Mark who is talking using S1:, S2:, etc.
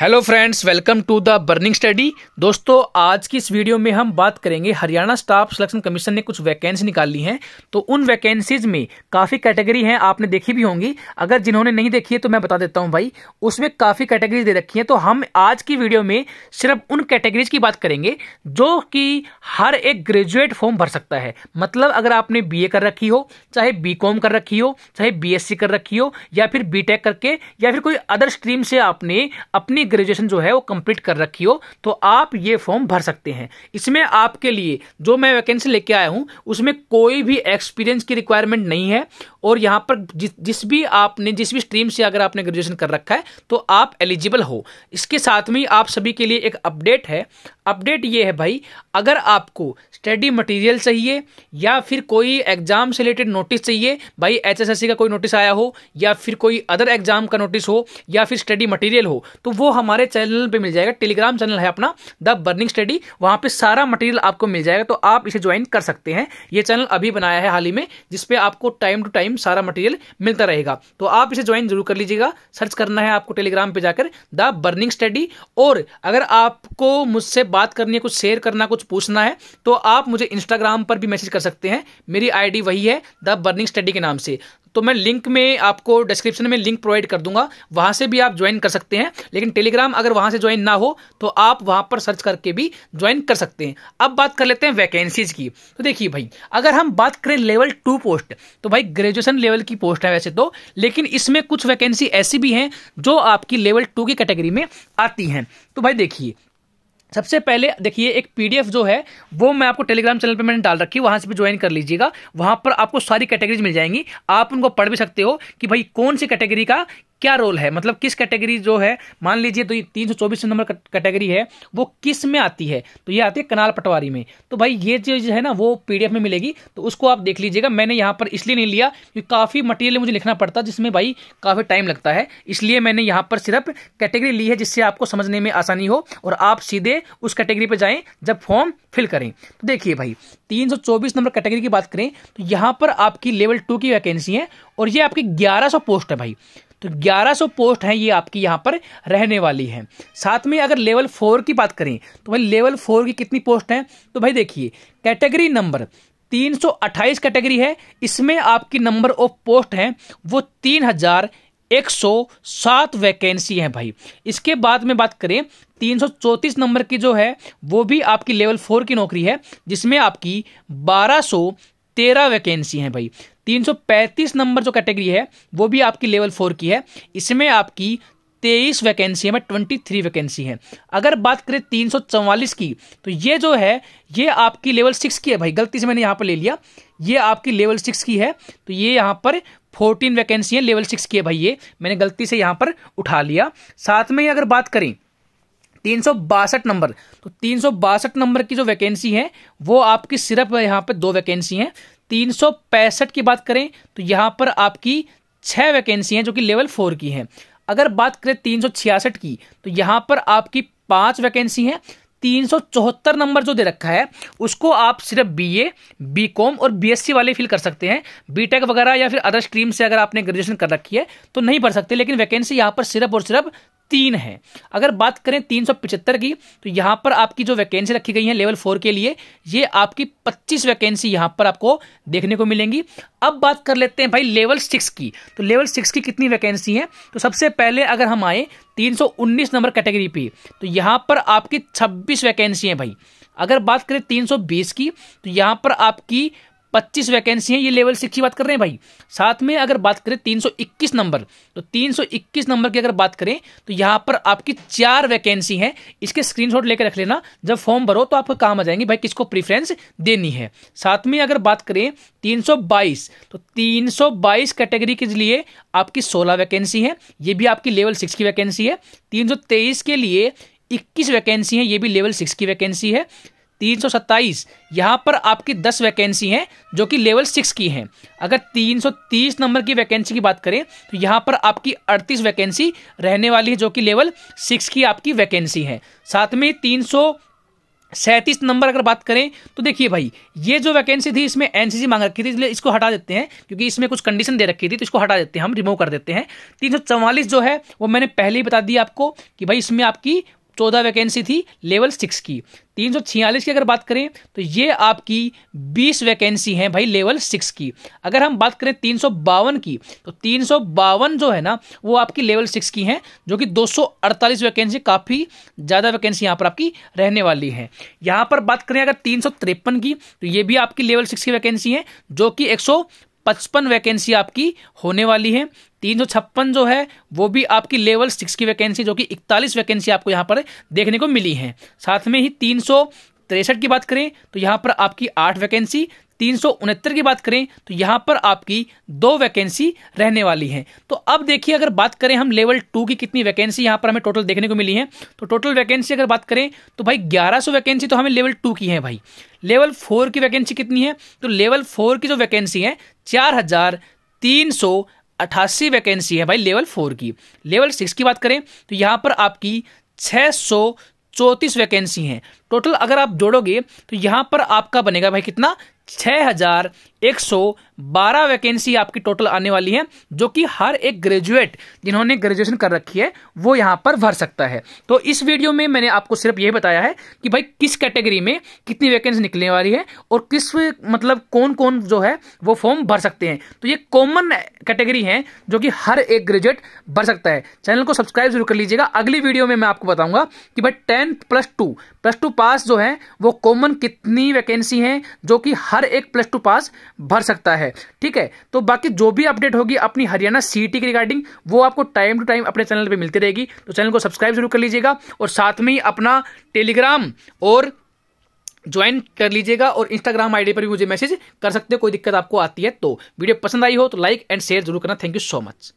S1: hello friends welcome to the burning study दोस्तों आज की इस वीडियो में हम बात करेंगे हरियाणा स्टाफ सिलेक्शन कमीशन ने कुछ वैकेंसी निकाल ली हैं तो उन वैकेंसीज में काफ़ी कैटेगरी हैं आपने देखी भी होंगी अगर जिन्होंने नहीं देखी है तो मैं बता देता हूं भाई उसमें काफ़ी कैटेगरीज दे रखी हैं तो हम आज की वीडियो में सिर्फ उन कैटेगरीज की बात करेंगे जो कि हर एक ग्रेजुएट फॉर्म भर सकता है मतलब अगर आपने बी कर रखी हो चाहे बी कर रखी हो चाहे बी कर रखी हो या फिर बी करके या फिर कोई अदर स्ट्रीम से आपने अपनी ग्रेजुएशन जो है वो कंप्लीट कर रखी हो तो आप ये फॉर्म भर सकते हैं इसमें आपके लिए जो मैं वैकेंसी लेके आया हूँ उसमें कोई भी एक्सपीरियंस की रिक्वायरमेंट नहीं है और यहाँ पर जिस जिस भी आपने जिस भी स्ट्रीम से अगर आपने ग्रेजुएशन कर रखा है तो आप एलिजिबल हो इसके साथ में आप सभी के लिए एक अपडेट है अपडेट ये है भाई अगर आपको स्टडी मटेरियल चाहिए या फिर कोई एग्जाम से रिलेटेड नोटिस चाहिए भाई एच का कोई नोटिस आया हो या फिर कोई अदर एग्जाम का नोटिस हो या फिर स्टडी मटेरियल हो तो वो हमारे चैनल पे मिल जाएगा टेलीग्राम चैनल है अपना द बर्निंग स्टडी वहां पे सारा मटेरियल आपको मिल जाएगा तो आप इसे ज्वाइन कर सकते हैं ये चैनल अभी बनाया है हाल ही में जिसपे आपको टाइम टू टाइम सारा मटेरियल मिलता रहेगा तो आप इसे ज्वाइन जरूर कर लीजिएगा सर्च करना है आपको टेलीग्राम पर जाकर द बर्निंग स्टडी और अगर आपको मुझसे बात करनी है कुछ शेयर करना कुछ पूछना है तो आप मुझे इंस्टाग्राम पर भी मैसेज कर सकते हैं मेरी आईडी वही है द बर्निंग स्टडी के नाम से तो मैं लिंक में आपको डिस्क्रिप्शन में लिंक प्रोवाइड कर दूंगा वहाँ से भी आप ज्वाइन कर सकते हैं लेकिन टेलीग्राम अगर वहाँ से ज्वाइन ना हो तो आप वहाँ पर सर्च करके भी ज्वाइन कर सकते हैं अब बात कर लेते हैं वैकेंसीज की तो देखिए भाई अगर हम बात करें लेवल टू पोस्ट तो भाई ग्रेजुएशन लेवल की पोस्ट है वैसे तो लेकिन इसमें कुछ वैकेंसी ऐसी भी हैं जो आपकी लेवल टू की कैटेगरी में आती हैं तो भाई देखिए सबसे पहले देखिए एक पीडीएफ जो है वो मैं आपको टेलीग्राम चैनल पे मैंने डाल रखी वहां से भी ज्वाइन कर लीजिएगा वहां पर आपको सारी कैटेगरीज मिल जाएंगी आप उनको पढ़ भी सकते हो कि भाई कौन सी कैटेगरी का क्या रोल है मतलब किस कैटेगरी जो है मान लीजिए तो ये तीन नंबर कैटेगरी है वो किस में आती है तो ये आती है कनाल पटवारी में तो भाई ये जो है ना वो पीडीएफ में मिलेगी तो उसको आप देख लीजिएगा मैंने यहाँ पर इसलिए नहीं लिया क्योंकि काफ़ी मटेरियल मुझे लिखना पड़ता जिसमें भाई काफ़ी टाइम लगता है इसलिए मैंने यहाँ पर सिर्फ कैटेगरी ली है जिससे आपको समझने में आसानी हो और आप सीधे उस कैटेगरी पर जाएँ जब फॉर्म फिल करें तो देखिए भाई चौबीस नंबर कैटेगरी की बात करें तो यहाँ पर आपकी लेवल टू की वैकेंसी है और ये आपकी सौ पोस्ट है भाई तो 1100 पोस्ट हैं ये आपकी यहाँ पर रहने वाली हैं साथ में अगर लेवल फोर की बात करें तो भाई लेवल फोर की कितनी पोस्ट हैं तो भाई देखिए कैटेगरी नंबर 328 कैटेगरी है इसमें आपकी नंबर ऑफ पोस्ट हैं वो 3107 वैकेंसी हैं भाई इसके बाद में बात करें तीन नंबर की जो है वो भी आपकी लेवल फोर की नौकरी है जिसमें आपकी बारह तेरह वैकेंसी हैं भाई तीन सौ पैंतीस नंबर जो कैटेगरी है वो भी आपकी लेवल फोर की है इसमें आपकी तेईस वैकेंसी है ट्वेंटी थ्री वैकेंसी है अगर बात करें तीन सौ चौवालीस की तो ये जो है ये आपकी लेवल सिक्स की है भाई गलती से मैंने यहाँ पर ले लिया ये आपकी लेवल सिक्स की है तो ये यहाँ पर फोर्टीन वैकेंसी है लेवल सिक्स की है भाई ये मैंने गलती से यहाँ पर उठा लिया साथ में ही अगर बात करें तीन नंबर तो तीन नंबर की जो वैकेंसी है वो आपकी सिर्फ यहाँ पर दो वैकेंसी हैं तीन की बात करें तो यहाँ पर आपकी छः वैकेंसी हैं जो कि लेवल फोर की हैं अगर बात करें तीन की तो यहाँ पर आपकी पाँच वैकेंसी हैं तीन सौ चौहत्तर नंबर जो दे रखा है उसको आप सिर्फ बीए, बीकॉम और बीएससी वाले फिल कर सकते हैं बीटेक वगैरह या फिर अदर स्ट्रीम से अगर आपने ग्रेजुएशन कर रखी है तो नहीं भर सकते लेकिन वैकेंसी यहाँ पर सिर्फ और सिर्फ तीन है अगर बात करें तीन सौ पिछहत्तर की तो यहां पर आपकी जो वैकेंसी रखी गई है लेवल फोर के लिए ये आपकी पच्चीस वैकेंसी यहां पर आपको देखने को मिलेंगी अब बात कर लेते हैं भाई लेवल सिक्स की तो लेवल सिक्स की कितनी वैकेंसी है तो सबसे पहले अगर हम आए 319 नंबर कैटेगरी पे तो यहां पर आपकी 26 वैकेंसी है भाई अगर बात करें 320 की तो यहां पर आपकी पच्चीस वैकेंसी है ये लेवल सिक्स की बात कर रहे हैं भाई साथ में अगर बात करें तीन सौ इक्कीस नंबर तो तीन सौ इक्कीस नंबर की अगर बात करें तो यहाँ पर आपकी चार वैकेंसी है इसके स्क्रीनशॉट लेकर रख लेना जब फॉर्म भरो तो आपको काम आ जाएंगे भाई किसको प्रिफ्रेंस देनी है साथ में अगर बात करें तीन सौ बाईस तो तीन सौ बाईस कैटेगरी के लिए आपकी सोलह वैकेंसी है ये भी आपकी लेवल सिक्स की वैकेंसी है तीन सौ तेईस के लिए इक्कीस वैकेंसी है ये भी लेवल सिक्स की वैकेंसी है तीन सौ सत्ताईस यहाँ पर आपकी दस वैकेंसी हैं जो कि लेवल सिक्स की हैं अगर तीन सौ तीस नंबर की वैकेंसी की बात करें तो यहाँ पर आपकी अड़तीस वैकेंसी रहने वाली है जो कि लेवल सिक्स की आपकी वैकेंसी है साथ में तीन सौ सैंतीस नंबर अगर बात करें तो देखिए भाई ये जो वैकेंसी थी इसमें एनसीसी मांग रखी थी इसलिए इसको हटा देते हैं क्योंकि इसमें कुछ कंडीशन दे रखी थी तो इसको हटा देते हैं हम रिमूव कर देते हैं तीन सौ चवालीस जो है वो मैंने पहले ही बता दिया आपको कि भाई इसमें आपकी चौदह वैकेंसी थी लेवल सिक्स की तीन सौ छियालीस की अगर बात करें तो ये आपकी बीस वैकेंसी हैं भाई लेवल सिक्स की अगर हम बात करें तीन सौ बावन की तो तीन सौ बावन जो है ना वो आपकी लेवल सिक्स की हैं जो कि दो सौ अड़तालीस वैकेंसी काफ़ी ज़्यादा वैकेंसी यहाँ पर आपकी रहने वाली है यहाँ पर बात करें अगर तीन सौ तिरपन की तो ये भी आपकी लेवल सिक्स की वैकेंसी है जो कि एक सौ पचपन वैकेंसी आपकी होने वाली है तीन सौ छप्पन जो है वो भी आपकी लेवल सिक्स की वैकेंसी जो कि इकतालीस वैकेंसी आपको यहाँ पर देखने को मिली है साथ में ही तीन तिरसठ की बात करें तो यहाँ पर आपकी आठ वैकेंसी तीन सौ उनहत्तर की बात करें तो यहाँ पर आपकी दो वैकेंसी रहने वाली है तो अब देखिए अगर बात करें हम लेवल टू की कितनी वैकेंसी यहाँ पर हमें टोटल देखने को मिली है तो टोटल वैकेंसी अगर बात करें तो भाई ग्यारह सौ वैकेंसी तो हमें लेवल टू की है भाई लेवल फोर की वैकेंसी कितनी है तो लेवल फोर की जो वैकेंसी है चार हजार तीन सौ अट्ठासी वैकेंसी है भाई लेवल फोर की लेवल सिक्स की बात करें तो यहाँ पर आपकी छः सौ चौंतीस वैकेंसी हैं टोटल अगर आप जोड़ोगे तो यहाँ पर आपका बनेगा भाई कितना 6,112 हजार एक सौ बारह वैकेंसी आपकी टोटल आने वाली है जो कि हर एक ग्रेजुएट जिन्होंने ग्रेजुएशन कर रखी है वो यहां पर भर सकता है तो इस वीडियो में मैंने आपको सिर्फ ये बताया है कि भाई किस कैटेगरी में कितनी वैकेंसी निकलने वाली है और किस मतलब कौन कौन जो है वो फॉर्म भर सकते हैं तो ये कॉमन कैटेगरी है जो कि हर एक ग्रेजुएट भर सकता है चैनल को सब्सक्राइब जरूर कर लीजिएगा अगली वीडियो में मैं आपको बताऊंगा कि भाई tenth plus two plus two pass जो है वो कॉमन कितनी वैकेंसी है जो कि हर हर एक प्लस टू पास भर सकता है ठीक है तो बाकी जो भी अपडेट होगी अपनी हरियाणा सीटी की रिगार्डिंग वो आपको टाइम टू टाइम अपने चैनल पर मिलती रहेगी तो चैनल को सब्सक्राइब जरूर कर लीजिएगा और साथ में ही अपना टेलीग्राम और ज्वाइन कर लीजिएगा और इंस्टाग्राम आईडी पर भी मुझे मैसेज कर सकते हो कोई दिक्कत आपको आती है तो वीडियो पसंद आई हो तो लाइक एंड शेयर जरूर करना थैंक यू सो मच